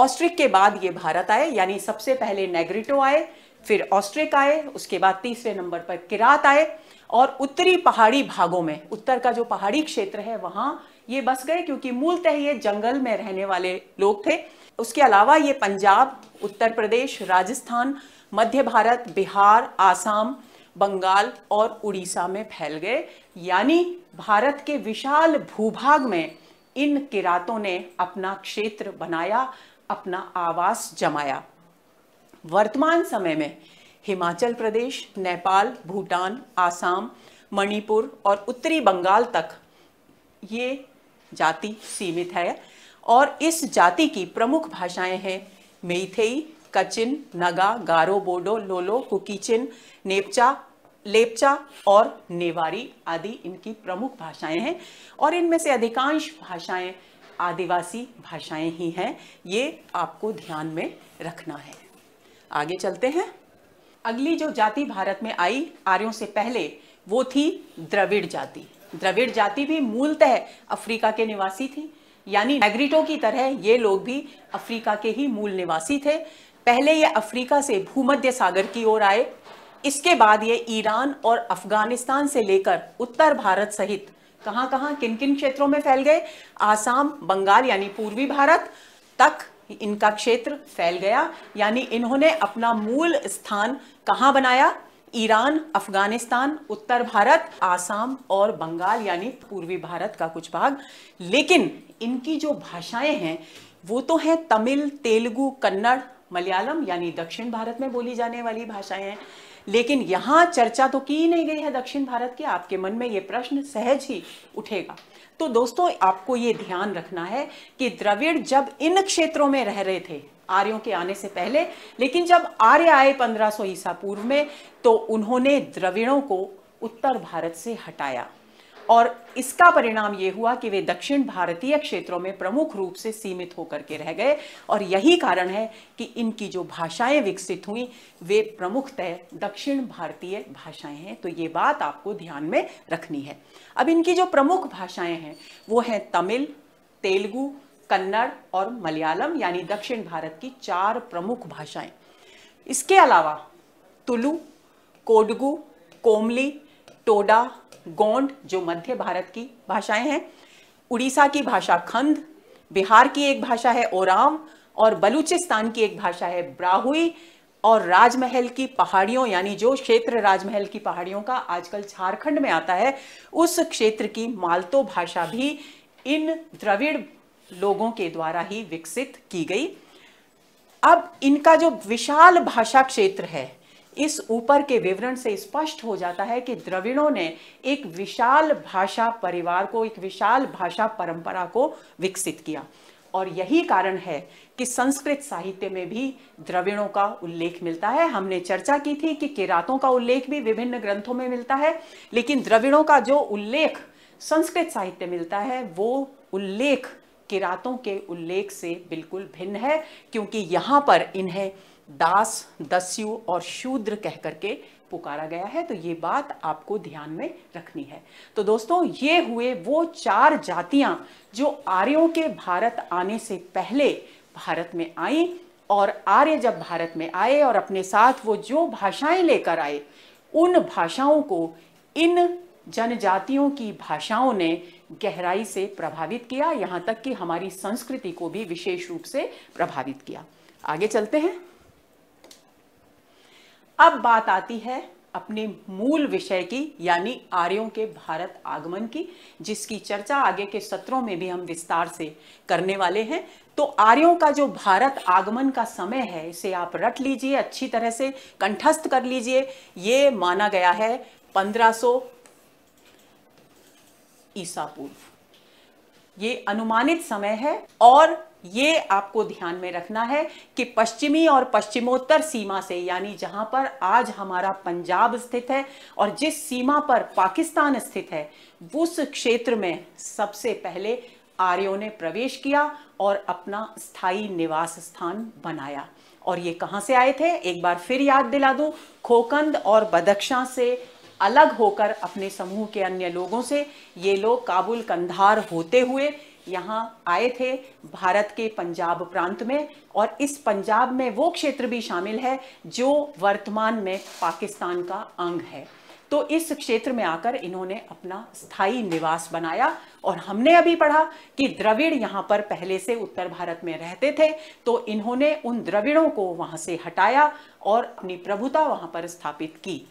ऑस्ट्रिक के बाद ये भारत आए यानी सबसे पहले नेग्रिटो आए फिर ऑस्ट्रेक आए उसके बाद तीसरे नंबर पर किरात आए और उत्तरी पहाड़ी भागों में उत्तर का जो पहाड़ी क्षेत्र है वहां ये बस गए क्योंकि मूलतः ये जंगल में रहने वाले लोग थे उसके अलावा ये पंजाब उत्तर प्रदेश राजस्थान मध्य भारत बिहार आसाम बंगाल और उड़ीसा में फैल गए यानी भारत के विशाल भूभाग में इन किरातों ने अपना क्षेत्र बनाया अपना आवास जमाया वर्तमान समय में हिमाचल प्रदेश नेपाल भूटान आसाम मणिपुर और उत्तरी बंगाल तक ये जाति सीमित है और इस जाति की प्रमुख भाषाएं हैं मेथेई कचिन नगा गारो बोडो लोलो कुकीचिन नेपचा लेपचा और नेवारी आदि इनकी प्रमुख भाषाएं हैं और इनमें से अधिकांश भाषाएं आदिवासी भाषाएं ही हैं ये आपको ध्यान में रखना है आगे चलते हैं अगली जो जाति भारत में आई आर्यों से पहले वो थी द्रविड़ जाति द्रविड़ जाति भी मूलतः अफ्रीका के निवासी थी यानी मैग्रिटो की तरह ये लोग भी अफ्रीका के ही मूल निवासी थे पहले ये अफ्रीका से भूमध्य सागर की ओर आए इसके बाद ये ईरान और अफगानिस्तान से लेकर उत्तर भारत सहित कहाँ कहाँ किन किन क्षेत्रों में फैल गए आसाम बंगाल यानी पूर्वी भारत तक इनका क्षेत्र फैल गया यानी इन्होंने अपना मूल स्थान कहाँ बनाया ईरान अफगानिस्तान उत्तर भारत आसाम और बंगाल यानी पूर्वी भारत का कुछ भाग लेकिन इनकी जो भाषाएं हैं वो तो हैं तमिल तेलुगु कन्नड़ मलयालम यानी दक्षिण भारत में बोली जाने वाली भाषाएं हैं लेकिन यहाँ चर्चा तो की नहीं गई है दक्षिण भारत की आपके मन में ये प्रश्न सहज ही उठेगा तो दोस्तों आपको ये ध्यान रखना है कि द्रविड़ जब इन क्षेत्रों में रह रहे थे आर्यों के आने से पहले लेकिन जब आर्य आए 1500 ईसा पूर्व में तो उन्होंने द्रविड़ों को उत्तर भारत से हटाया और इसका परिणाम ये हुआ कि वे दक्षिण भारतीय क्षेत्रों में प्रमुख रूप से सीमित होकर के रह गए और यही कारण है कि इनकी जो भाषाएं विकसित हुई वे प्रमुखतः दक्षिण भारतीय भाषाएं हैं तो ये बात आपको ध्यान में रखनी है अब इनकी जो प्रमुख भाषाएं हैं वो हैं तमिल तेलुगु कन्नड़ और मलयालम यानी दक्षिण भारत की चार प्रमुख भाषाएं इसके अलावा तुलु कोडगु कोमली टोडा गोंड जो मध्य भारत की भाषाएं हैं उड़ीसा की भाषा खंद बिहार की एक भाषा है ओराम और बलूचिस्तान की एक भाषा है ब्राहुई और राजमहल की पहाड़ियों यानी जो क्षेत्र राजमहल की पहाड़ियों का आजकल झारखंड में आता है उस क्षेत्र की मालतो भाषा भी इन द्रविड़ लोगों के द्वारा ही विकसित की गई अब इनका जो विशाल भाषा क्षेत्र है इस ऊपर के विवरण से स्पष्ट हो जाता है कि द्रविड़ों ने एक विशाल भाषा परिवार को एक विशाल भाषा परंपरा को विकसित किया और यही कारण है कि संस्कृत साहित्य में भी द्रविणों का उल्लेख मिलता है हमने चर्चा की थी कि किरातों का उल्लेख भी विभिन्न ग्रंथों में मिलता है लेकिन द्रविणों का जो उल्लेख संस्कृत साहित्य मिलता है वो उल्लेख किरातों के उल्लेख से बिल्कुल भिन्न है क्योंकि यहाँ पर इन्हें दास दस्यु और शूद्र कह करके पुकारा गया है तो ये बात आपको ध्यान में रखनी है तो दोस्तों ये हुए वो चार जातियां जो आर्यों के भारत आने से पहले भारत में आई और आर्य जब भारत में आए और अपने साथ वो जो भाषाएं लेकर आए उन भाषाओं को इन जनजातियों की भाषाओं ने गहराई से प्रभावित किया यहाँ तक कि हमारी संस्कृति को भी विशेष रूप से प्रभावित किया आगे चलते हैं अब बात आती है अपने मूल विषय की यानी आर्यों के भारत आगमन की जिसकी चर्चा आगे के सत्रों में भी हम विस्तार से करने वाले हैं तो आर्यों का जो भारत आगमन का समय है इसे आप रट लीजिए अच्छी तरह से कंठस्थ कर लीजिए ये माना गया है 1500 ईसा पूर्व ये अनुमानित समय है और ये आपको ध्यान में रखना है कि पश्चिमी और पश्चिमोत्तर सीमा से यानी जहां पर आज हमारा पंजाब स्थित है और जिस सीमा पर पाकिस्तान स्थित है उस क्षेत्र में सबसे पहले आर्यों ने प्रवेश किया और अपना स्थायी निवास स्थान बनाया और ये कहाँ से आए थे एक बार फिर याद दिला दूं खोकंद और बदख्शां से अलग होकर अपने समूह के अन्य लोगों से ये लोग काबुल कंधार होते हुए यहाँ आए थे भारत के पंजाब प्रांत में और इस पंजाब में वो क्षेत्र भी शामिल है जो वर्तमान में पाकिस्तान का अंग है तो इस क्षेत्र में आकर इन्होंने अपना स्थायी निवास बनाया और हमने अभी पढ़ा कि द्रविड़ यहाँ पर पहले से उत्तर भारत में रहते थे तो इन्होंने उन द्रविड़ों को वहाँ से हटाया और अपनी प्रभुता वहाँ पर स्थापित की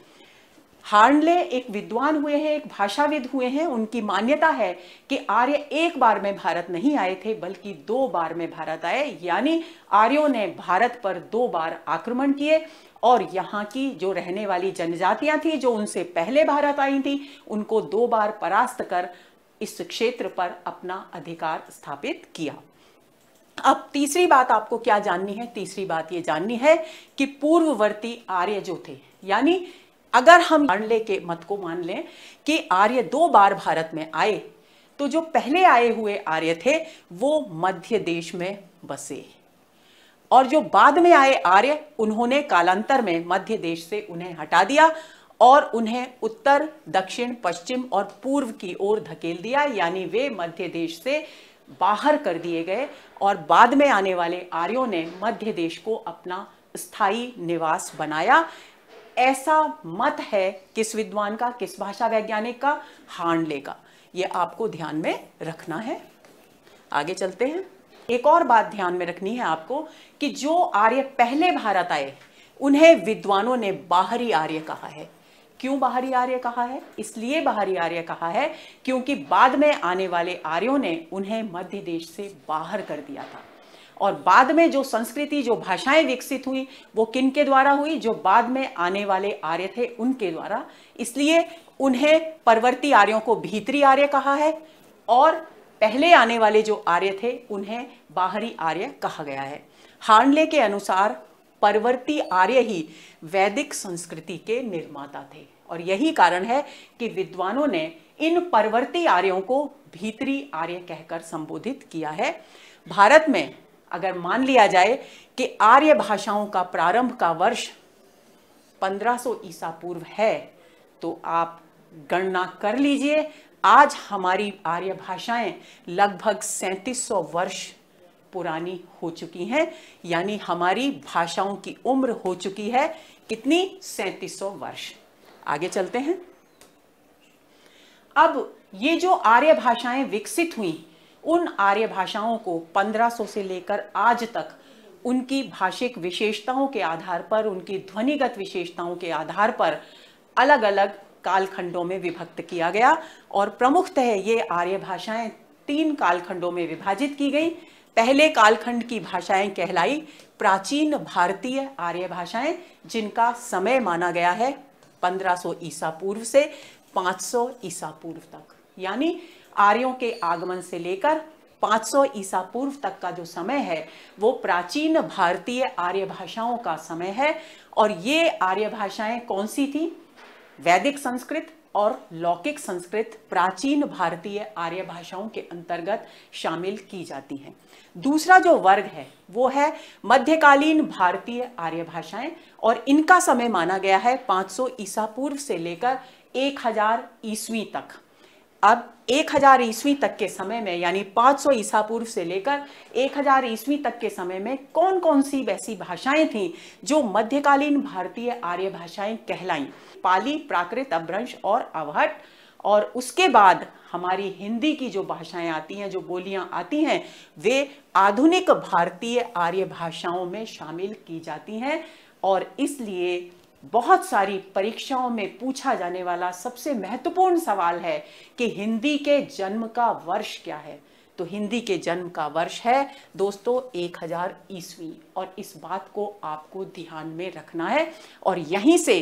हार्नले एक विद्वान हुए हैं एक भाषाविद हुए हैं उनकी मान्यता है कि आर्य एक बार में भारत नहीं आए थे बल्कि दो बार में भारत आए यानी आर्यों ने भारत पर दो बार आक्रमण किए और यहाँ की जो रहने वाली जनजातियां थी जो उनसे पहले भारत आई थी उनको दो बार परास्त कर इस क्षेत्र पर अपना अधिकार स्थापित किया अब तीसरी बात आपको क्या जाननी है तीसरी बात ये जाननी है कि पूर्ववर्ती आर्य जो थे यानी अगर हम मान ले के मत को मान लें कि आर्य दो बार भारत में आए तो जो पहले आए हुए आर्य थे वो मध्य देश में बसे और जो बाद में आए आर्य उन्होंने कालांतर में मध्य देश से उन्हें हटा दिया और उन्हें उत्तर दक्षिण पश्चिम और पूर्व की ओर धकेल दिया यानी वे मध्य देश से बाहर कर दिए गए और बाद में आने वाले आर्यों ने मध्य देश को अपना स्थायी निवास बनाया ऐसा मत है किस विद्वान का किस भाषा वैज्ञानिक का हांडले का ये आपको ध्यान में रखना है आगे चलते हैं एक और बात ध्यान में रखनी है आपको कि जो आर्य पहले भारत आए उन्हें विद्वानों ने बाहरी आर्य कहा है क्यों बाहरी आर्य कहा है इसलिए बाहरी आर्य कहा है क्योंकि बाद में आने वाले आर्यों ने उन्हें मध्य देश से बाहर कर दिया था और बाद में जो संस्कृति जो भाषाएं विकसित हुई वो किन के द्वारा हुई जो बाद में आने वाले आर्य थे उनके द्वारा इसलिए उन्हें परवर्ती आर्यों को भीतरी आर्य कहा है और पहले आने वाले जो आर्य थे उन्हें बाहरी आर्य कहा गया है हार्नले के अनुसार परवर्ती आर्य ही वैदिक संस्कृति के निर्माता थे और यही कारण है कि विद्वानों ने इन परवर्ती आर्यों को भीतरी आर्य कहकर संबोधित किया है भारत में अगर मान लिया जाए कि आर्य भाषाओं का प्रारंभ का वर्ष 1500 ईसा पूर्व है तो आप गणना कर लीजिए आज हमारी आर्य भाषाएं लगभग 3700 वर्ष पुरानी हो चुकी हैं यानी हमारी भाषाओं की उम्र हो चुकी है कितनी 3700 वर्ष आगे चलते हैं अब ये जो आर्य भाषाएं विकसित हुई उन आर्य भाषाओं को 1500 से लेकर आज तक उनकी भाषिक विशेषताओं के आधार पर उनकी ध्वनिगत विशेषताओं के आधार पर अलग अलग कालखंडों में विभक्त किया गया और प्रमुखतः ये आर्य भाषाएं तीन कालखंडों में विभाजित की गई पहले कालखंड की भाषाएं कहलाई प्राचीन भारतीय आर्य भाषाएं जिनका समय माना गया है 1500 ईसा पूर्व से 500 ईसा पूर्व तक यानी आर्यों के आगमन से लेकर 500 ईसा पूर्व तक का जो समय है वो प्राचीन भारतीय आर्य भाषाओं का समय है और ये आर्य भाषाएं कौन सी थी वैदिक संस्कृत और लौकिक संस्कृत प्राचीन भारतीय आर्य भाषाओं के अंतर्गत शामिल की जाती हैं दूसरा जो वर्ग है वो है मध्यकालीन भारतीय आर्य भाषाएं और इनका समय माना गया है 500 ईसा पूर्व से लेकर 1000 ईस्वी तक अब 1000 ईस्वी तक के समय में यानी 500 ईसा पूर्व से लेकर 1000 ईस्वी तक के समय में कौन कौन सी वैसी भाषाएं थीं जो मध्यकालीन भारतीय आर्य भाषाएं कहलाईं पाली प्राकृत अभ्रंश और अवहट और उसके बाद हमारी हिंदी की जो भाषाएं आती हैं जो बोलियां आती हैं वे आधुनिक भारतीय आर्य भाषाओं में शामिल की जाती हैं और इसलिए बहुत सारी परीक्षाओं में पूछा जाने वाला सबसे महत्वपूर्ण सवाल है कि हिंदी के जन्म का वर्ष क्या है तो हिंदी के जन्म का वर्ष है दोस्तों 1000 ईस्वी और इस बात को आपको ध्यान में रखना है और यहीं से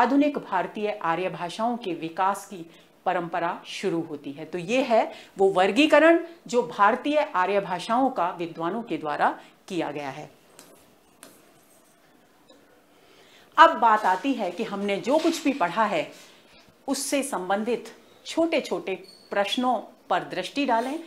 आधुनिक भारतीय आर्य भाषाओं के विकास की परंपरा शुरू होती है तो ये है वो वर्गीकरण जो भारतीय आर्य भाषाओं का विद्वानों के द्वारा किया गया है अब बात आती है कि हमने जो कुछ भी पढ़ा है उससे संबंधित छोटे छोटे प्रश्नों पर दृष्टि डालें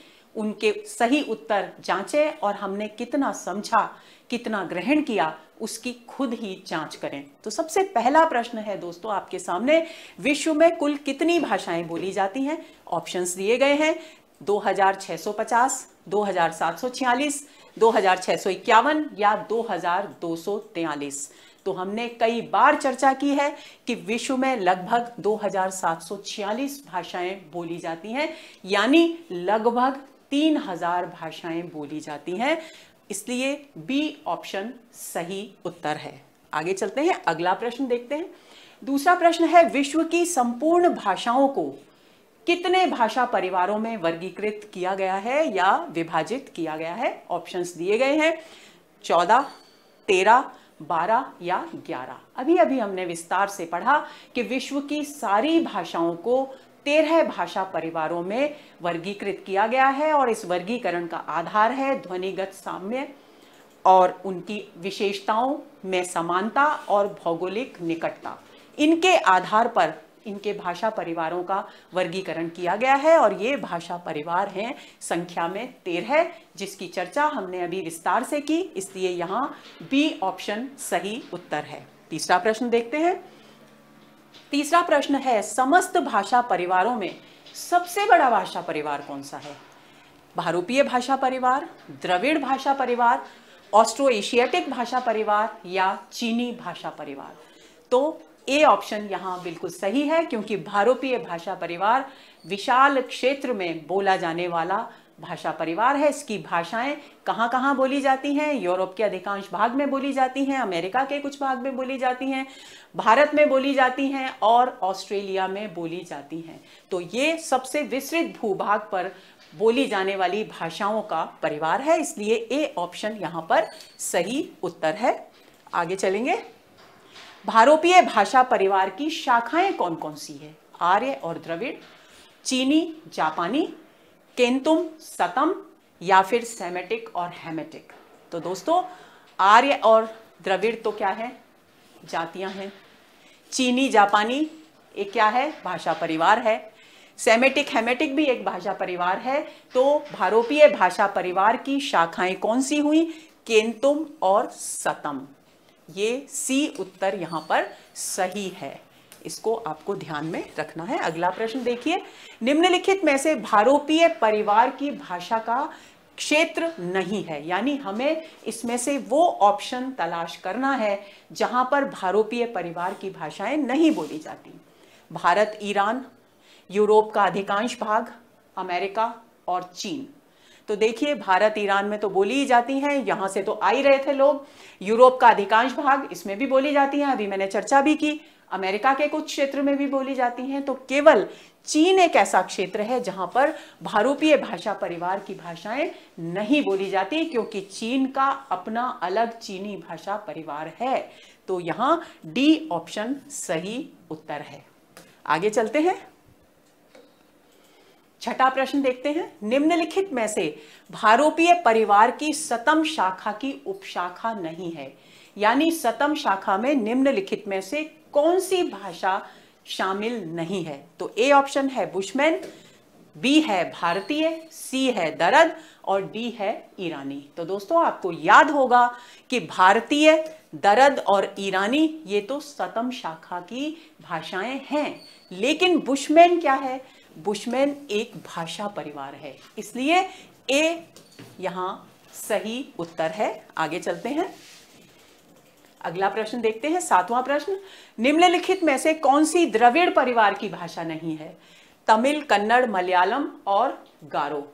उनके सही उत्तर जांचें और हमने कितना समझा कितना ग्रहण किया उसकी खुद ही जांच करें तो सबसे पहला प्रश्न है दोस्तों आपके सामने विश्व में कुल कितनी भाषाएं बोली जाती हैं ऑप्शंस दिए गए हैं 2650, 2746, 2651 या 2243 तो हमने कई बार चर्चा की है कि विश्व में लगभग 2746 भाषाएं बोली जाती हैं यानी लगभग 3000 भाषाएं बोली जाती हैं इसलिए बी ऑप्शन सही उत्तर है आगे चलते हैं अगला प्रश्न देखते हैं दूसरा प्रश्न है विश्व की संपूर्ण भाषाओं को कितने भाषा परिवारों में वर्गीकृत किया गया है या विभाजित किया गया है ऑप्शंस दिए गए हैं चौदह तेरह बारह या ग्यारह अभी अभी हमने विस्तार से पढ़ा कि विश्व की सारी भाषाओं को तेरह भाषा परिवारों में वर्गीकृत किया गया है और इस वर्गीकरण का आधार है ध्वनिगत साम्य और उनकी विशेषताओं में समानता और भौगोलिक निकटता इनके आधार पर इनके भाषा परिवारों का वर्गीकरण किया गया है और ये भाषा परिवार हैं संख्या में तेरह जिसकी चर्चा हमने अभी विस्तार से की इसलिए यहाँ बी ऑप्शन सही उत्तर है तीसरा प्रश्न देखते हैं तीसरा प्रश्न है समस्त भाषा परिवारों में सबसे बड़ा भाषा परिवार कौन सा है भारूपीय भाषा परिवार द्रविड़ भाषा परिवार ऑस्ट्रो एशियाटिक भाषा परिवार या चीनी भाषा परिवार तो ए ऑप्शन यहाँ बिल्कुल सही है क्योंकि भारोपीय भाषा परिवार विशाल क्षेत्र में बोला जाने वाला भाषा परिवार है इसकी भाषाएं कहाँ कहाँ बोली जाती हैं यूरोप के अधिकांश भाग में बोली जाती हैं अमेरिका के कुछ भाग में बोली जाती हैं भारत में बोली जाती हैं और ऑस्ट्रेलिया में बोली जाती हैं तो ये सबसे विस्तृत भूभाग पर बोली जाने वाली भाषाओं का परिवार है इसलिए ए ऑप्शन यहाँ पर सही उत्तर है आगे चलेंगे भारोपीय भाषा परिवार की शाखाएं कौन कौन सी है आर्य और द्रविड़ चीनी जापानी केंतुम सतम या फिर सेमेटिक और हेमेटिक तो दोस्तों आर्य और द्रविड़ तो क्या है जातियां हैं चीनी जापानी एक क्या है भाषा परिवार है सेमेटिक हेमेटिक भी एक भाषा परिवार है तो भारोपीय भाषा परिवार की शाखाएं कौन सी हुई केंतुम और सतम ये सी उत्तर यहाँ पर सही है इसको आपको ध्यान में रखना है अगला प्रश्न देखिए निम्नलिखित में से भारोपीय परिवार की भाषा का क्षेत्र नहीं है यानी हमें इसमें से वो ऑप्शन तलाश करना है जहां पर भारोपीय परिवार की भाषाएं नहीं बोली जाती भारत ईरान यूरोप का अधिकांश भाग अमेरिका और चीन तो देखिए भारत ईरान में तो बोली ही जाती हैं यहाँ से तो आ ही रहे थे लोग यूरोप का अधिकांश भाग इसमें भी बोली जाती हैं अभी मैंने चर्चा भी की अमेरिका के कुछ क्षेत्र में भी बोली जाती हैं तो केवल चीन एक ऐसा क्षेत्र है जहां पर भारूपीय भाषा परिवार की भाषाएं नहीं बोली जाती क्योंकि चीन का अपना अलग चीनी भाषा परिवार है तो यहां डी ऑप्शन सही उत्तर है आगे चलते हैं छठा प्रश्न देखते हैं निम्नलिखित में से भारोपीय परिवार की सतम शाखा की उपशाखा नहीं है यानी सतम शाखा में निम्नलिखित में से कौन सी भाषा शामिल नहीं है तो ए ऑप्शन है बुशमैन बी है भारतीय सी है दरद और डी है ईरानी तो दोस्तों आपको याद होगा कि भारतीय दरद और ईरानी ये तो सतम शाखा की भाषाएं हैं लेकिन बुशमैन क्या है बुशमैन एक भाषा परिवार है इसलिए ए यहां सही उत्तर है आगे चलते हैं अगला प्रश्न देखते हैं सातवां प्रश्न निम्नलिखित में से कौन सी द्रविड़ परिवार की भाषा नहीं है तमिल कन्नड़ मलयालम और गारो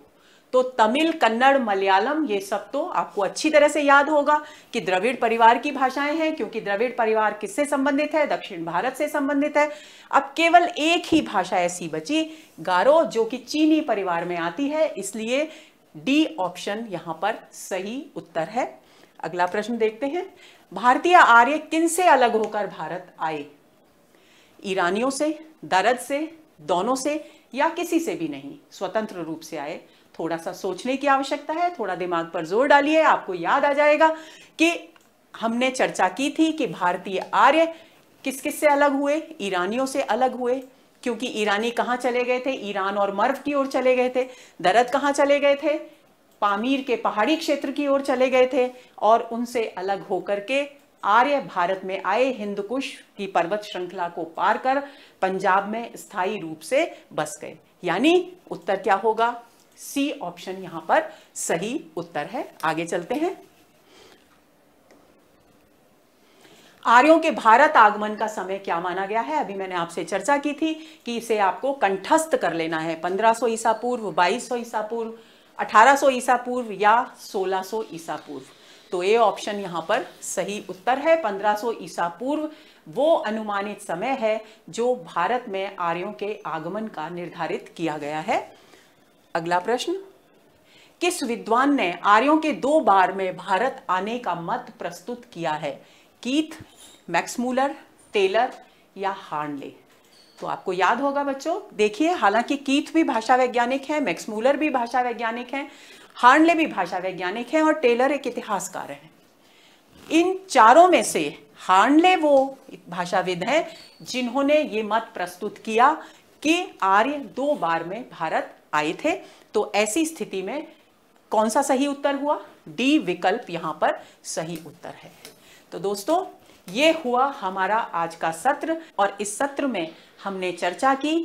तो तमिल कन्नड़ मलयालम ये सब तो आपको अच्छी तरह से याद होगा कि द्रविड़ परिवार की भाषाएं हैं क्योंकि द्रविड़ परिवार किससे संबंधित है दक्षिण भारत से संबंधित है अब केवल एक ही भाषा ऐसी बची गारो जो कि चीनी परिवार में आती है इसलिए डी ऑप्शन यहां पर सही उत्तर है अगला प्रश्न देखते हैं भारतीय आर्य किन से अलग होकर भारत आए ईरानियों से दरद से दोनों से या किसी से भी नहीं स्वतंत्र रूप से आए थोड़ा सा सोचने की आवश्यकता है थोड़ा दिमाग पर जोर डालिए आपको याद आ जाएगा कि हमने चर्चा की थी कि भारतीय आर्य किस किस से अलग हुए ईरानियों से अलग हुए क्योंकि ईरानी कहाँ चले गए थे ईरान और मर्व की ओर चले गए थे दरद कहाँ चले गए थे पामीर के पहाड़ी क्षेत्र की ओर चले गए थे और उनसे अलग होकर के आर्य भारत में आए कुश की पर्वत श्रृंखला को पार कर पंजाब में स्थायी रूप से बस गए यानी उत्तर क्या होगा सी ऑप्शन यहां पर सही उत्तर है आगे चलते हैं आर्यों के भारत आगमन का समय क्या माना गया है अभी मैंने आपसे चर्चा की थी कि इसे आपको कंठस्थ कर लेना है 1500 ईसा पूर्व 2200 ईसा पूर्व 1800 ईसा पूर्व या 1600 ईसा पूर्व तो ये ऑप्शन यहाँ पर सही उत्तर है 1500 ईसा पूर्व वो अनुमानित समय है जो भारत में आर्यों के आगमन का निर्धारित किया गया है अगला प्रश्न किस विद्वान ने आर्यों के दो बार में भारत आने का मत प्रस्तुत किया है कीथ मैक्समूलर टेलर या हार्नले तो आपको याद होगा बच्चों देखिए हालांकि कीथ भी भाषा वैज्ञानिक है मैक्समूलर भी भाषा वैज्ञानिक है हार्नले भी भाषा वैज्ञानिक है और टेलर एक इतिहासकार है इन चारों में से हार्नले वो भाषाविद हैं जिन्होंने ये मत प्रस्तुत किया कि आर्य दो बार में भारत आए थे तो ऐसी स्थिति में कौन सा सही उत्तर हुआ डी विकल्प यहां पर सही उत्तर है तो दोस्तों ये हुआ हमारा आज का सत्र और इस सत्र में हमने चर्चा की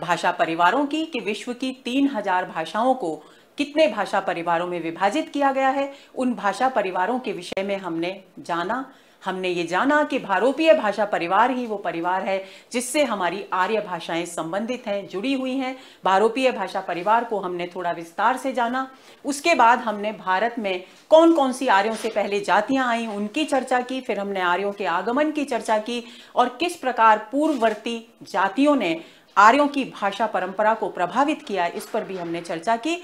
भाषा परिवारों की कि विश्व की तीन हजार भाषाओं को कितने भाषा परिवारों में विभाजित किया गया है उन भाषा परिवारों के विषय में हमने जाना हमने ये जाना कि भारोपीय भाषा परिवार ही वो परिवार है जिससे हमारी आर्य भाषाएं संबंधित हैं जुड़ी हुई हैं भारोपीय भाषा परिवार को हमने थोड़ा विस्तार से जाना उसके बाद हमने भारत में कौन कौन सी आर्यों से पहले जातियां आई उनकी चर्चा की फिर हमने आर्यों के आगमन की चर्चा की और किस प्रकार पूर्ववर्ती जातियों ने आर्यों की भाषा परंपरा को प्रभावित किया इस पर भी हमने चर्चा की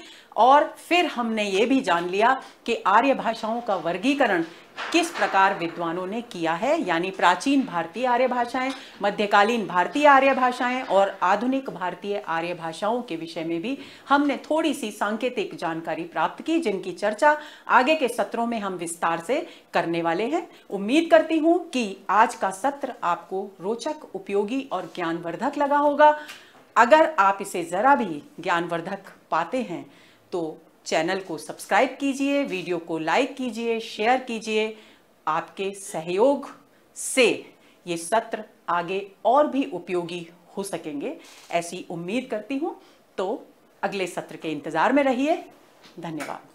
और फिर हमने ये भी जान लिया कि आर्य भाषाओं का वर्गीकरण किस प्रकार विद्वानों ने किया है यानी प्राचीन भारतीय आर्य भाषाएं मध्यकालीन भारतीय आर्य भाषाएं और आधुनिक भारतीय आर्य भाषाओं के विषय में भी हमने थोड़ी सी सांकेतिक जानकारी प्राप्त की जिनकी चर्चा आगे के सत्रों में हम विस्तार से करने वाले हैं उम्मीद करती हूँ कि आज का सत्र आपको रोचक उपयोगी और ज्ञानवर्धक लगा होगा अगर आप इसे ज़रा भी ज्ञानवर्धक पाते हैं तो चैनल को सब्सक्राइब कीजिए वीडियो को लाइक कीजिए शेयर कीजिए आपके सहयोग से ये सत्र आगे और भी उपयोगी हो सकेंगे ऐसी उम्मीद करती हूँ तो अगले सत्र के इंतज़ार में रहिए धन्यवाद